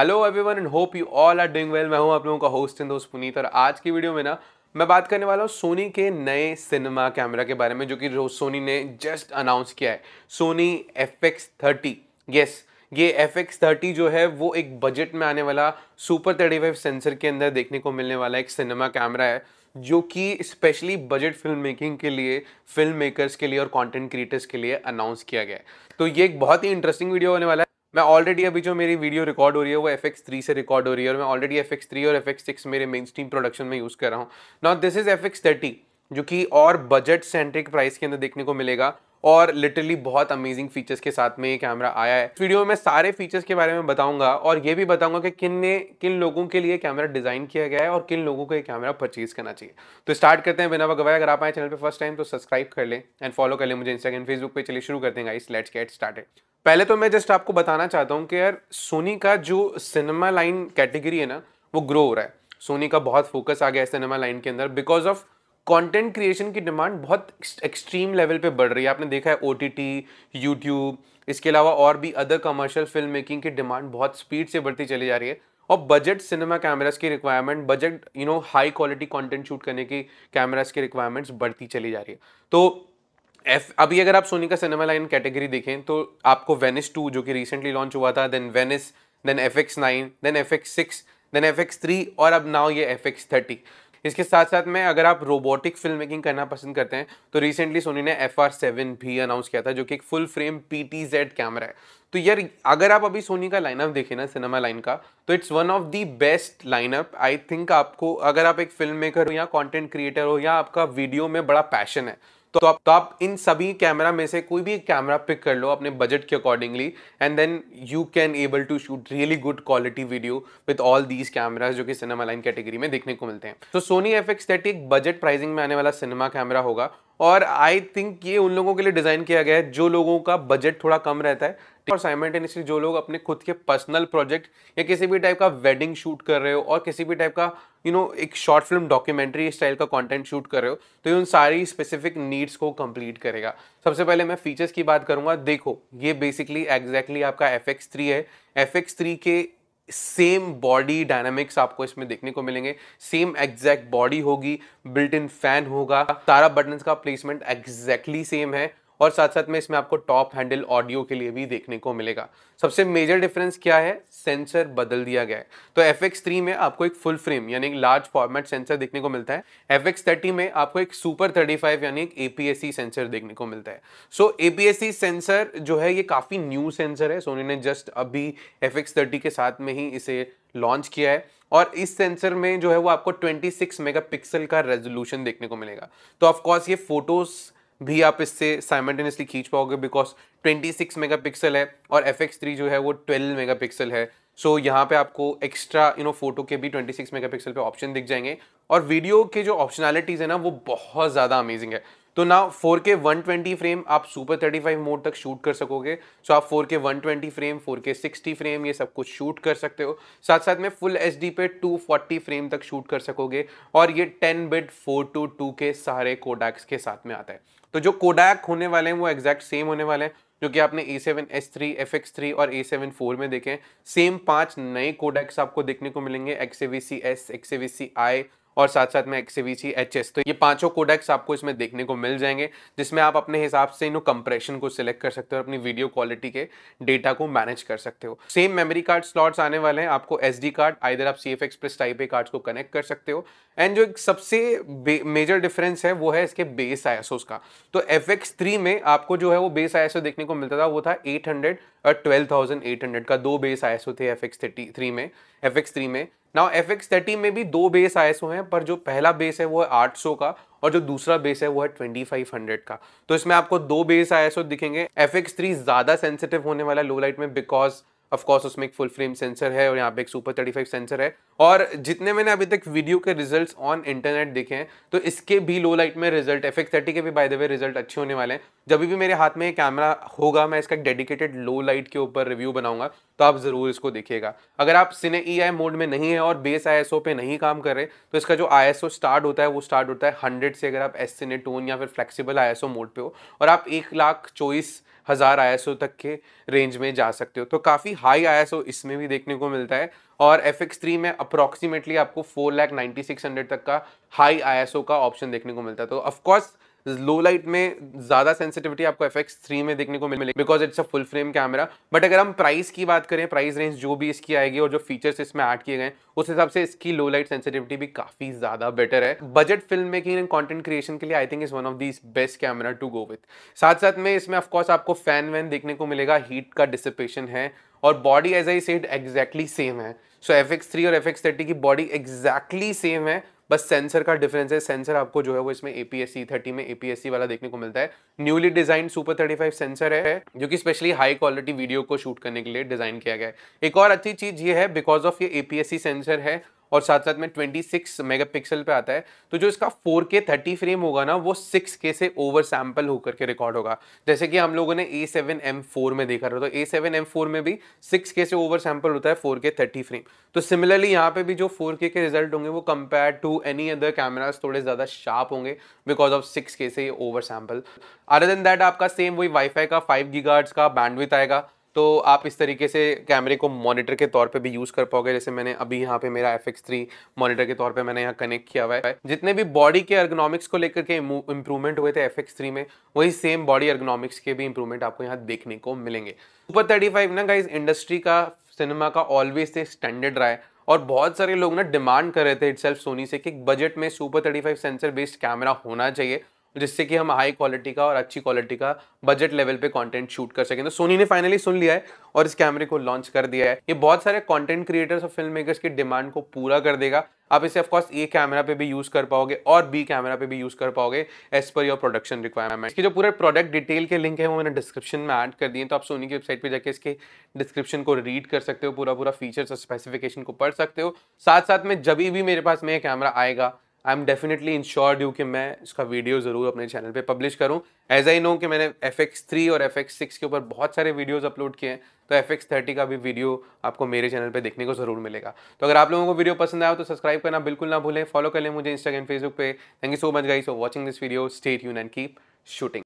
hello everyone and hope you all are doing well मैं हूं आप लोगों का होस्ट एंड दोस्त पुनीत और आज की वीडियो में ना मैं बात करने वाला हूँ सोनी के नए सिनेमा कैमरा के बारे में जो कि सोनी ने जस्ट अनाउंस किया है Sony F X thirty yes ये एफ एक्स थर्टी जो है वो एक बजट में आने वाला सुपर थर्टी फाइव सेंसर के अंदर देखने को मिलने वाला एक सिनेमा कैमरा है जो कि स्पेशली बजट फिल्म मेकिंग के लिए फिल्म मेकर्स के लिए और कंटेंट क्रिएटर्स के लिए अनाउंस किया गया है तो ये एक बहुत ही इंटरेस्टिंग वीडियो होने वाला है मैं ऑलरेडी अभी जो मेरी वीडियो रिकॉर्ड हो रही है वो एफ एक्स थ्री से रिकॉर्ड हो रही है और मैं ऑलरेडी एफ एक्स थ्री और एफ एक्स सिक्स मेरे मेन स्ट्रीम प्रोडक्शन में यूज़ कर रहा हूँ not this is F X thirty जो कि और बजट सेंट्रिक प्राइस के अंदर देखने को मिलेगा और लिटरली बहुत अमेजिंग फीचर्स के साथ में ये कैमरा आया है इस वीडियो में सारे फीचर्स के बारे में बताऊंगा और ये भी बताऊंगा कि किन ने किन लोगों के लिए कैमरा डिज़ाइन किया गया है और किन लोगों को ये कैमरा परचेज करना चाहिए तो स्टार्ट करते हैं बिना गवाए अगर आप आए चैनल पर फर्स्ट टाइम तो सब्सक्राइब कर लें एंड फॉलो कर लें मुझे इंस्टाग्राम फेसबुक पर चलिए शुरू कर देंगे इस लेट्स गेट स्टार्टेड पहले तो मैं जस्ट आपको बताना चाहता हूँ कि यार सोनी का जो सिनेमा लाइन कैटेगरी है ना वो ग्रो हो रहा है सोनी का बहुत फोकस आ गया है सिनेमा लाइन के अंदर बिकॉज ऑफ कंटेंट क्रिएशन की डिमांड बहुत एक्सट्रीम लेवल पे बढ़ रही है आपने देखा है ओ यूट्यूब इसके अलावा और भी अदर कमर्शियल फिल्म मेकिंग की डिमांड बहुत स्पीड से बढ़ती चली जा रही है और बजट सिनेमा कैमरास की requirement budget you know high quality content shoot करने की कैमराज की रिक्वायरमेंट्स बढ़ती चली जा रही है तो एफ अभी अगर आप सोनी का सिनेमा लाइन कैटेगरी देखें तो आपको वेनिस टू जो कि रिसेंटली लॉन्च हुआ था then Venice then F X nine then F X six then F X three और अब नाउ ये एफ एक्स थर्टी इसके साथ साथ में अगर आप रोबोटिक फिल्म मेकिंग करना पसंद करते हैं तो रिसेंटली सोनी ने एफ आर सेवन भी अनाउंस किया था जो कि एक full frame P T Z camera है तो यार अगर आप अभी सोनी का लाइनअप देखें ना सिनेमा लाइन का तो it's one of the best lineup I think आपको अगर आप एक फिल्म मेकर हो या कॉन्टेंट क्रिएटर हो या आपका वीडियो में बड़ा पैशन है तो आप तो आप इन सभी कैमरा में से कोई भी कैमरा पिक कर लो अपने बजट के accordingly and then you can able to shoot really good quality video with all these cameras जो कि सिनेमा लाइन कैटेगरी में देखने को मिलते हैं तो सोनी एफ एक्स एक बजट प्राइसिंग में आने वाला सिनेमा कैमरा होगा और आई थिंक ये उन लोगों के लिए डिज़ाइन किया गया है जो लोगों का बजट थोड़ा कम रहता है और साइमेंटेनियसली जो लोग अपने खुद के पर्सनल प्रोजेक्ट या किसी भी टाइप का वेडिंग शूट कर रहे हो और किसी भी टाइप का यू नो एक शॉर्ट फिल्म डॉक्यूमेंट्री स्टाइल का कंटेंट शूट कर रहे हो तो ये उन सारी स्पेसिफिक नीड्स को कंप्लीट करेगा सबसे पहले मैं फीचर्स की बात करूंगा देखो ये बेसिकली एग्जैक्टली आपका एफ एक्स थ्री है एफ एक्स थ्री के सेम बॉडी डायनामिक्स आपको इसमें देखने को मिलेंगे सेम एग्जैक्ट बॉडी होगी बिल्ट इन फैन होगा सारा बटन का प्लेसमेंट एग्जैक्टली सेम है और साथ साथ में इसमें आपको टॉप हैंडल ऑडियो के लिए भी देखने को मिलेगा सबसे मेजर डिफरेंस क्या है सेंसर बदल दिया गया है तो एफ एक्स थ्री में आपको एक फुल फ्रेम यानी लार्ज फॉर्मेट सेंसर देखने को मिलता है एफ एक्स थर्टी में आपको एक सुपर थर्टी फाइव यानी एक एपीएससी सेंसर देखने को मिलता है सो एपीएससी सेंसर जो है ये काफ़ी न्यू सेंसर है सोनी ने जस्ट अभी एफ एक्स थर्टी के साथ में ही इसे लॉन्च किया है और इस सेंसर में जो है वो आपको 26 मेगापिक्सल का रेजोल्यूशन देखने को मिलेगा तो ऑफ कोर्स ये फोटोज़ भी आप इससे साइमल्टेनियसली खींच पाओगे बिकॉज 26 पिक्सल है और एफ एक्स थ्री जो है वो 12 पिक्सल है सो so, यहाँ पे आपको एक्स्ट्रा यू नो फोटो के भी 26 पिक्सल पे ऑप्शन दिख जाएंगे और वीडियो के जो ऑप्शनैलिटीज़ है ना वो बहुत ज़्यादा अमेजिंग है तो ना 4K 120 फ्रेम आप सुपर 35 मोड तक शूट कर सकोगे सो आप 4K 120 फ्रेम 4K 60 फ्रेम ये सब कुछ शूट कर सकते हो साथ साथ में फुल एच पे 240 फ्रेम तक शूट कर सकोगे और ये 10 बिट 4 टू टू के सारे कोडैक्स के साथ में आता है तो जो कोडैक होने वाले हैं वो एग्जैक्ट सेम होने वाले हैं जो कि आपने A seven S three F X three और ए सेवन फोर में देखे सेम पांच नए कोडेक्स आपको देखने को मिलेंगे X C S X C I और साथ साथ में सी एच एस तो ये पांचों कोडेक्स आपको इसमें देखने को मिल जाएंगे जिसमें आप अपने हिसाब से इन कंप्रेशन को सिलेक्ट कर सकते हो और अपनी वीडियो क्वालिटी के डेटा को मैनेज कर सकते हो सेम मेमोरी कार्ड स्लॉट्स आने वाले हैं आपको एस कार्ड आइधर आप C F express type A cards को कनेक्ट कर सकते हो एंड जो एक सबसे मेजर डिफरेंस है वो है इसके बेस आई का तो एफ एक्स थ्री में आपको जो है वो बेस आई देखने को मिलता था वो था एट हंड्रेड और ट्वेल्व थाउजेंड एट हंड्रेड का दो बेस आई थे एफ एक्स थ्री में एफ एक्स थ्री में नाउ एफ एक्स थर्टी में भी दो बेस आए सो हैं पर जो पहला बेस है वो है आठ सौ का और जो दूसरा बेस है वो है ट्वेंटी फाइव हंड्रेड का तो इसमें आपको दो बेस आए सो दिखेंगे एफ एक्स थ्री ज़्यादा सेंसिटिव होने वाला लो लाइट में बिकॉज ऑफ उसमें एक फुल फ्रेम सेंसर है और यहाँ पे एक सुपर थर्टी फाइव सेंसर है और जितने मैंने अभी तक वीडियो के रिजल्ट्स ऑन इंटरनेट देखे हैं तो इसके भी लो लाइट में रिजल्ट एफ एक्स के भी बाय द वे रिजल्ट अच्छे होने वाले हैं जब भी मेरे हाथ में ये कैमरा होगा मैं इसका एक डेडिकेटेड लो लाइट के ऊपर रिव्यू बनाऊंगा तो आप ज़रूर इसको देखिएगा अगर आप सिने ई आई मोड में नहीं है और बेस आई एस ओ पे नहीं काम कर रहे तो इसका जो आई एस ओ स्टार्ट होता है वो स्टार्ट होता है हंड्रेड से अगर आप एस सिने टोन या फिर flexible I S O mode पे हो और आप एक लाख चौबीस हज़ार आई तक के रेंज में जा सकते हो तो काफ़ी हाई आई इसमें भी देखने को मिलता है और एफ एक्स थ्री में अप्रॉक्सीमेटली आपको four lakh ninety six hundred तक का हाई आई का ऑप्शन देखने को मिलता है तो ऑफकोर्स लो लाइट में ज़्यादा सेंसिटिविटी आपको एफ एक्स थ्री में देखने को मिलेगी because it's a full frame camera but अगर हम प्राइस की बात करें प्राइस रेंज जो भी इसकी आएगी और जो फीचर्स इसमें ऐड किए गए उस हिसाब से इसकी लो लाइट सेंसिटिविटी भी काफ़ी ज़्यादा बेटर है budget film making and content creation के लिए I think is one of this best camera to go with साथ साथ में इसमें ऑफकोर्स आपको फैन वैन देखने को मिलेगा हीट का डिसिपेशन है और body as I said exactly same है सो एफ एक्स थ्री और एफ एक्स थर्टी की बॉडी एग्जैक्टली सेम है बस सेंसर का डिफरेंस है सेंसर आपको जो है वो इसमें एपीएससी थर्टी में एपीएससी वाला देखने को मिलता है newly design super thirty five sensor है जो कि स्पेशली हाई क्वालिटी वीडियो को शूट करने के लिए डिजाइन किया गया है एक और अच्छी चीज ये है बिकॉज ऑफ ये एपीएससी सेंसर है और साथ साथ में 26 मेगापिक्सल पे आता है तो जो इसका 4K 30 फ्रेम होगा ना वो 6K से ओवर सैम्पल होकर के रिकॉर्ड होगा जैसे कि हम लोगों ने A7M4 में देखा था तो A7M4 में भी 6K से ओवर सैम्पल होता है 4K 30 फ्रेम तो सिमिलरली यहाँ पे भी जो 4K के रिजल्ट होंगे वो compare to any other cameras थोड़े ज़्यादा शार्प होंगे बिकॉज ऑफ सिक्स से oversample other than that आपका सेम वही वाईफाई का फाइव गीगार्ड्स का बैंडविथ आएगा तो आप इस तरीके से कैमरे को मॉनिटर के तौर पे भी यूज़ कर पाओगे जैसे मैंने अभी यहाँ पे मेरा एफ एक्स थ्री मॉनिटर के तौर पे मैंने यहाँ कनेक्ट किया हुआ है जितने भी बॉडी के अर्गोनॉमिक्स को लेकर के इंप्रूवमेंट हुए थे एफ एक्स थ्री में वही सेम बॉडी अर्गोनॉमिक्स के भी इंप्रूवमेंट आपको यहाँ देखने को मिलेंगे सुपर थर्टी फाइव ना गाइज इंडस्ट्री का सिनेमा का ऑलवेज से स्टैंडर्ड रहा है और बहुत सारे लोग ना डिमांड कर रहे थे इट सोनी से कि बजट में super thirty five sensor based camera होना चाहिए जिससे कि हम हाई क्वालिटी का और अच्छी क्वालिटी का बजट लेवल पे कंटेंट शूट कर सकें तो सोनी ने फाइनली सुन लिया है और इस कैमरे को लॉन्च कर दिया है ये बहुत सारे कंटेंट क्रिएटर्स और फिल्म मेकर्स की डिमांड को पूरा कर देगा आप इसे ऑफकोर्स ए कैमरा पे भी यूज़ कर पाओगे और बी कैमरा पे भी यूज़ कर पाओगे as per your production requirement इसकी जो पूरे प्रोडक्ट डिटेल के लिंक है वो मैंने डिस्क्रिप्शन में ऐड कर दिए तो आप सोनी की वेबसाइट पे जाके इसके डिस्क्रिप्शन को रीड कर सकते हो पूरा पूरा फीचर्स और स्पेसिफिकेशन को पढ़ सकते हो साथ साथ में जब भी मेरे पास में कैमरा आएगा I'm definitely insured you कि मैं इसका वीडियो ज़रूर अपने चैनल पे पब्लिश करूँ एज आई नो कि मैंने एफ एक्स थ्री और एफ एक्स सिक्स के ऊपर बहुत सारे वीडियोज़ अपलोड किए हैं तो एफ एक्स थर्टी का भी वीडियो आपको मेरे चैनल पे देखने को ज़रूर मिलेगा तो अगर आप लोगों को वीडियो पसंद आया तो सब्सक्राइब करना बिल्कुल ना भूलें फॉलो कर लें मुझे इंस्टाग्राम फेसबुक पे thank you so much guys for watching this video stay यून एंड कीप शूटिंग